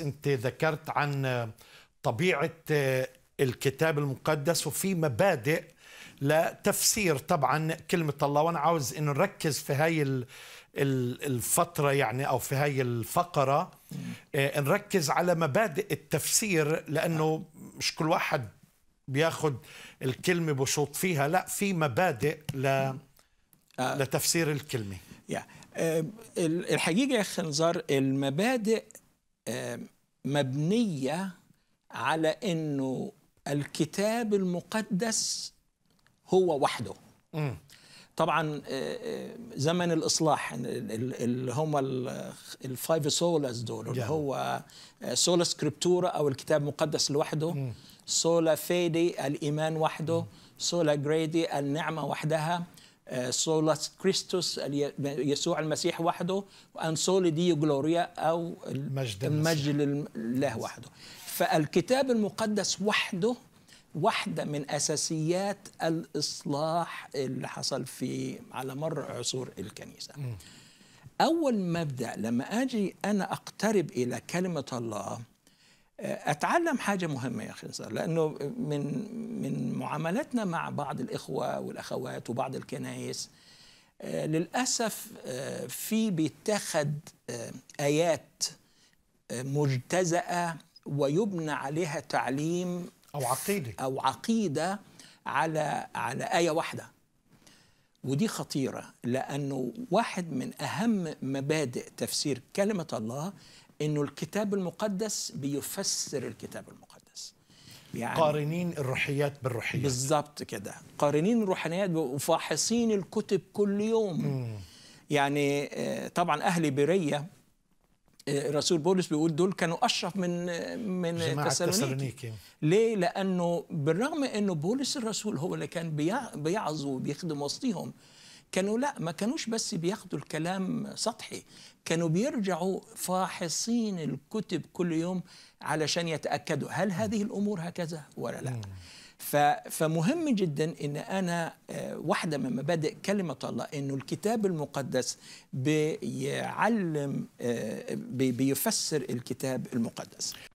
انت ذكرت عن طبيعه الكتاب المقدس وفي مبادئ لتفسير طبعا كلمه الله وانا عاوز انه نركز في هاي الفتره يعني او في هاي الفقره آه، نركز على مبادئ التفسير لانه مش كل واحد بياخد الكلمه بشوط فيها لا في مبادئ ل آه. لتفسير الكلمه آه، الحقيقه يا اخي المبادئ مبنيه على انه الكتاب المقدس هو وحده طبعا آه، آه، زمن الاصلاح اللي هم الفايف سولاس دول اللي هو سولا آه، سكريبتورا او الكتاب المقدس لوحده سولا فيدي الايمان وحده سولا جريدي النعمه وحدها سولا كريستوس يسوع المسيح وحده وان سولي دي جلوريا او المجد, المجد لله وحده فالكتاب المقدس وحده واحدة من أساسيات الإصلاح اللي حصل في على مر عصور الكنيسة أول مبدأ لما أجي أنا أقترب إلى كلمة الله اتعلم حاجه مهمه يا اخي نزار لانه من من معاملتنا مع بعض الاخوه والاخوات وبعض الكنائس آه، للاسف آه، في بيتخذ آه، ايات مجتزأه ويبنى عليها تعليم او عقيده او عقيده على على ايه واحده ودي خطيره لانه واحد من اهم مبادئ تفسير كلمه الله انه الكتاب المقدس بيفسر الكتاب المقدس يعني قارنين الروحيات بالروحيات بالظبط كده قارنين الروحانيات وفاحصين الكتب كل يوم مم. يعني آه، طبعا اهل بيريه الرسول آه، بولس بيقول دول كانوا اشرف من آه، من تسالونيكي ليه لانه بالرغم انه بولس الرسول هو اللي كان بيعظ وبيخدم وسطيهم كانوا لا ما كانوش بس بياخدوا الكلام سطحي كانوا بيرجعوا فاحصين الكتب كل يوم علشان يتأكدوا هل هذه الأمور هكذا ولا لا فمهم جدا ان انا آه، واحده من مبادئ كلمه الله انه الكتاب المقدس بيعلم آه، بيفسر الكتاب المقدس